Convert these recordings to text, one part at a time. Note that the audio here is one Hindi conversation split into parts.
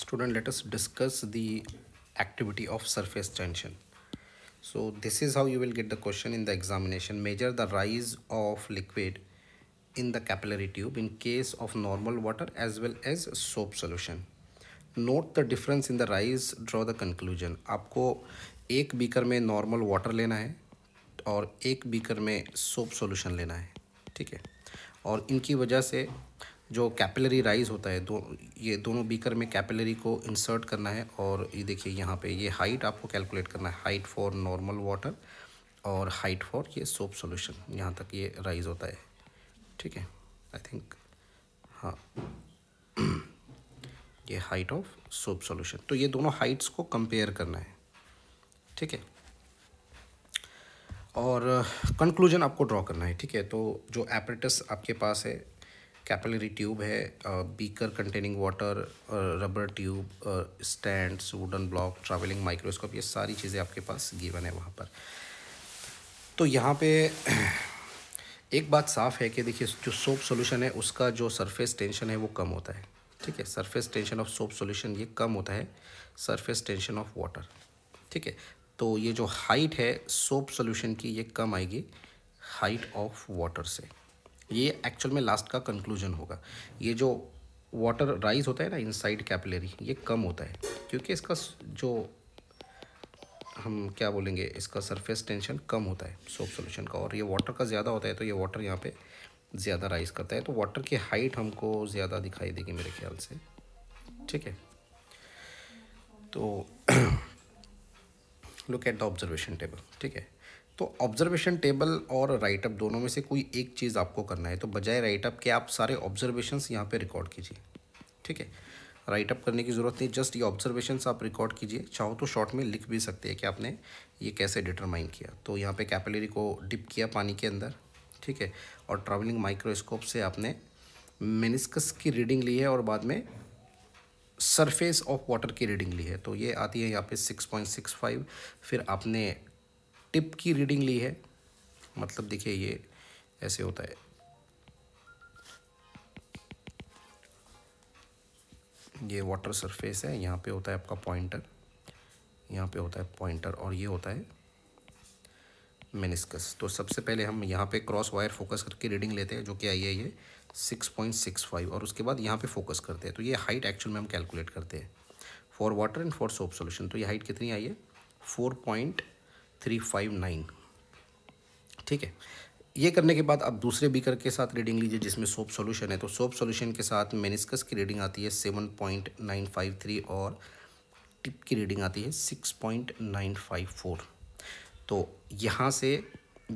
student let us discuss the activity of surface tension so this is how you will get the question in the examination measure the rise of liquid in the capillary tube in case of normal water as well as soap solution note the difference in the rise draw the conclusion aapko ek beaker mein normal water lena hai aur ek beaker mein soap solution lena hai theek hai aur inki wajah se जो कैपिलरी राइज होता है दो ये दोनों बीकर में कैपिलरी को इंसर्ट करना है और ये देखिए यहाँ पे ये हाइट आपको कैलकुलेट करना है हाइट फॉर नॉर्मल वाटर और हाइट फॉर ये सोप सॉल्यूशन यहाँ तक ये राइज होता है ठीक है आई थिंक हाँ ये हाइट ऑफ सोप सॉल्यूशन तो ये दोनों हाइट्स को कंपेयर करना है ठीक है और कंक्लूजन आपको ड्रॉ करना है ठीक है तो जो एपरेटस आपके पास है कैपिलरी ट्यूब है beaker containing water rubber tube stands wooden block travelling microscope ये सारी चीज़ें आपके पास गिवन है वहाँ पर तो यहाँ पे एक बात साफ़ है कि देखिए जो सोप सोल्यूशन है उसका जो सरफेस टेंशन है वो कम होता है ठीक है surface tension of soap solution ये कम होता है सरफेस टेंशन ऑफ वाटर ठीक है तो ये जो हाइट है सोप सोल्यूशन की ये कम आएगी हाइट ऑफ वाटर से ये एक्चुअल में लास्ट का कंक्लूजन होगा ये जो वाटर राइज होता है ना इनसाइड कैपिलरी ये कम होता है क्योंकि इसका जो हम क्या बोलेंगे इसका सरफेस टेंशन कम होता है सोप सोल्यूशन का और ये वाटर का ज़्यादा होता है तो ये वाटर यहाँ पे ज़्यादा राइज करता है तो वाटर की हाइट हमको ज़्यादा दिखाई देगी मेरे ख्याल से ठीक है तो look at the observation table ठीक है तो ऑब्जर्वेशन टेबल और राइटअप दोनों में से कोई एक चीज़ आपको करना है तो बजाय राइटअप के आप सारे ऑब्जर्वेशंस यहाँ पे रिकॉर्ड कीजिए ठीक है राइटअप करने की ज़रूरत नहीं जस्ट ये ऑब्जर्वेशंस आप रिकॉर्ड कीजिए चाहो तो शॉर्ट में लिख भी सकते हैं कि आपने ये कैसे डिटरमाइन किया तो यहाँ पे कैपिलरी को डिप किया पानी के अंदर ठीक है और ट्रैवलिंग माइक्रोस्कोप से आपने मेनिस्कस की रीडिंग ली है और बाद में सरफेस ऑफ वाटर की रीडिंग ली है तो ये आती है यहाँ पे 6.65 फिर आपने टिप की रीडिंग ली है मतलब देखिए ये ऐसे होता है ये वाटर सरफेस है यहाँ पे होता है आपका पॉइंटर यहाँ पे होता है पॉइंटर और ये होता है मेनिस्कस तो सबसे पहले हम यहाँ पे क्रॉस वायर फोकस करके रीडिंग लेते हैं जो कि आई है ये सिक्स पॉइंट सिक्स फाइव और उसके बाद यहाँ पे फोकस करते हैं तो ये हाइट एक्चुअल में हम कैलकुलेट करते हैं for water and for soap solution तो ये हाइट कितनी आई है four point three five nine ठीक है ये करने के बाद आप दूसरे बीकर के साथ रीडिंग लीजिए जिसमें सोप सॉल्यूशन है तो सोप सॉल्यूशन के साथ मेनिस्कस की रीडिंग आती है seven point nine five three और टिप की रीडिंग आती है six point nine five four तो यहाँ से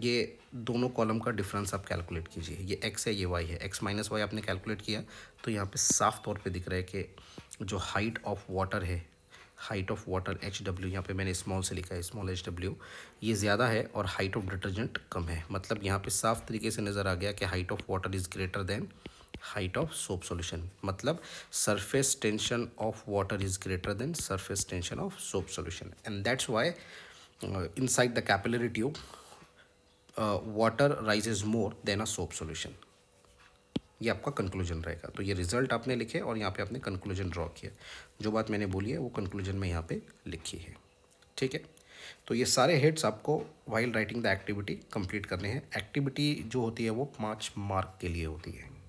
ये दोनों कॉलम का डिफरेंस आप कैलकुलेट कीजिए ये एक्स है ये वाई है एक्स माइनस वाई आपने कैलकुलेट किया तो यहाँ पे साफ तौर पे दिख रहा है कि जो हाइट ऑफ वाटर है height of water H W यहाँ पर मैंने स्मॉल से लिखा है स्मॉल एच डब्ल्यू ये ज़्यादा है और हाइट ऑफ डिटर्जेंट कम है मतलब यहाँ पर साफ तरीके से नज़र आ गया कि height of water is greater than height of soap solution मतलब surface tension of water is greater than surface tension of soap solution and that's why inside the capillary tube water uh, water rises more than a soap solution ये आपका कंक्लूजन रहेगा तो ये रिजल्ट आपने लिखे और यहाँ पे आपने कंक्लूजन ड्रॉ किया जो बात मैंने बोली है वो कंक्लूजन में यहाँ पे लिखी है ठीक है तो ये सारे हेड्स आपको while writing the activity complete करने हैं एक्टिविटी जो होती है वो पाँच मार्क के लिए होती है